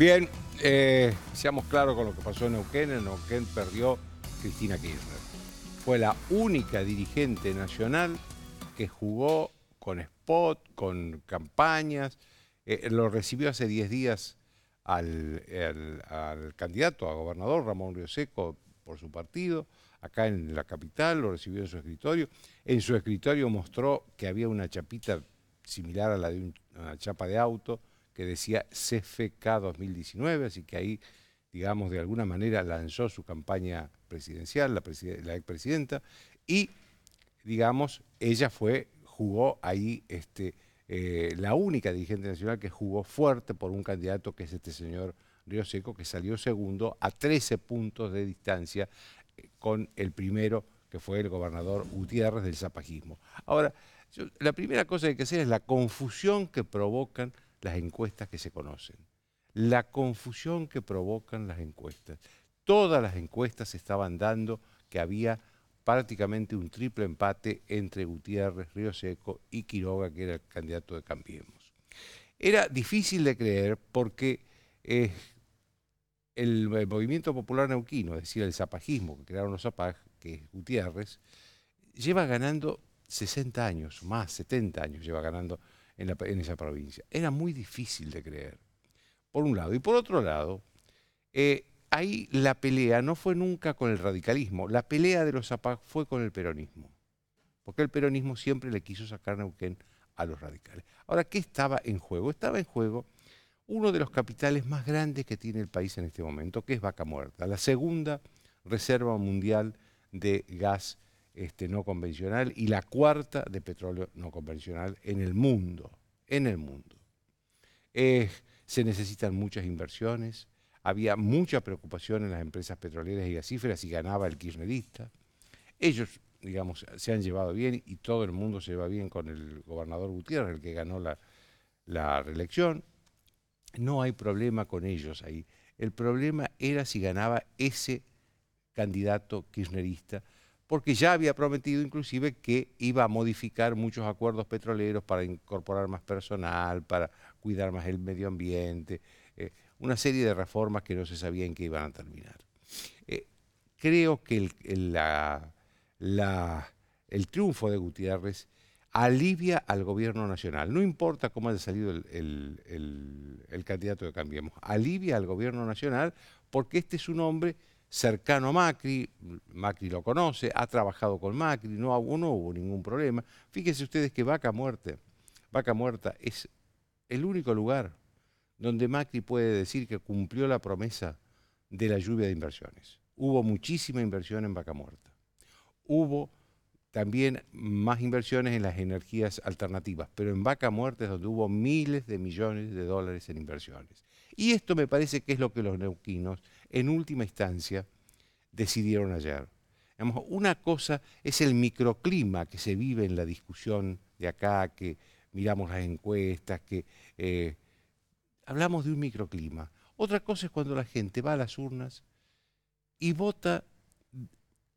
Bien, eh, seamos claros con lo que pasó en Neuquén. En Neuquén perdió Cristina Kirchner. Fue la única dirigente nacional que jugó con spot, con campañas. Eh, lo recibió hace 10 días al, al, candidato a gobernador, Ramón Rioseco, por su partido, acá en la capital, lo recibió en su escritorio. En su escritorio mostró que había una chapita similar a la de una chapa de auto que decía CFK 2019, así que ahí, digamos, de alguna manera lanzó su campaña presidencial, la, expresidenta, y, digamos, ella fue, jugó ahí este, eh, la única dirigente nacional que jugó fuerte por un candidato que es este señor Río Seco, que salió segundo a 13 puntos de distancia eh, con el primero, que fue el gobernador Gutiérrez del zapajismo. Ahora, la primera cosa que hay que hacer es la confusión que provocan las encuestas que se conocen. La confusión que provocan las encuestas. Todas las encuestas estaban dando que había prácticamente un triple empate entre Gutiérrez, Río Seco y Quiroga, que era el candidato de Cambiemos. Era difícil de creer porque eh, el, movimiento popular neuquino, es decir, el zapajismo que crearon los zapaj, que es Gutiérrez, lleva ganando 60 años, más 70 años lleva ganando en, esa provincia. Era muy difícil de creer, por un lado. Y por otro lado, eh, ahí la pelea no fue nunca con el radicalismo, la pelea de los APAC fue con el peronismo, porque el peronismo siempre le quiso sacar Neuquén a los radicales. Ahora, ¿qué estaba en juego? Estaba en juego uno de los capitales más grandes que tiene el país en este momento, que es Vaca Muerta, la segunda reserva mundial de gas este, no convencional y la cuarta de petróleo no convencional en el mundo. En el mundo. se necesitan muchas inversiones, había mucha preocupación en las empresas petroleras y gasíferas y ganaba el kirchnerista. Ellos, digamos, se han llevado bien y todo el mundo se lleva bien con el gobernador Gutiérrez, el que ganó la, la reelección. No hay problema con ellos ahí. El problema era si ganaba ese candidato kirchnerista porque ya había prometido inclusive que iba a modificar muchos acuerdos petroleros para incorporar más personal, para cuidar más el medio ambiente, eh, una serie de reformas que no se sabía en qué iban a terminar. Eh, creo que el, la, el, triunfo de Gutiérrez alivia al gobierno nacional, no importa cómo haya salido el, el candidato que Cambiemos, alivia al gobierno nacional porque este es un hombre cercano a Macri, Macri lo conoce, ha trabajado con Macri, no, hubo ningún problema. Fíjense ustedes que Vaca Vaca Muerta es el único lugar donde Macri puede decir que cumplió la promesa de la lluvia de inversiones. Hubo muchísima inversión en Vaca Muerta. Hubo también más inversiones en las energías alternativas, pero en vaca muerta es donde hubo miles de millones de dólares en inversiones. Y esto me parece que es lo que los neuquinos, en última instancia, decidieron ayer. una cosa es el microclima que se vive en la discusión de acá, que miramos las encuestas, que eh, hablamos de un microclima. Otra cosa es cuando la gente va a las urnas y vota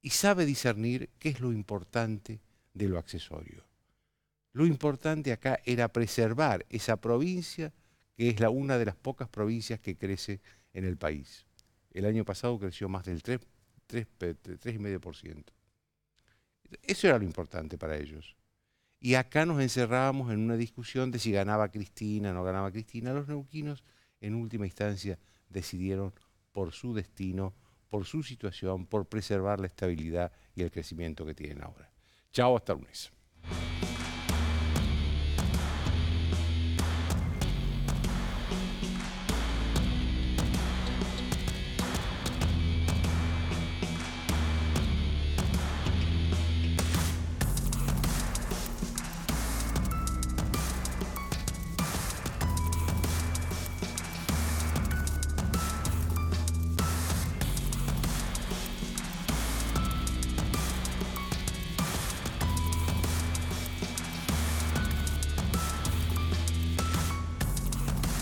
y sabe discernir qué es lo importante de lo accesorio. Lo importante acá era preservar esa provincia que es la, una de las pocas provincias que crece en el país. El año pasado creció más del 3,5%. Eso era lo importante para ellos. Y acá nos encerrábamos en una discusión de si ganaba Cristina, no ganaba Cristina. Los neuquinos, en última instancia, decidieron por su destino por su situación, por preservar la estabilidad y el crecimiento que tienen ahora. Chao, hasta lunes.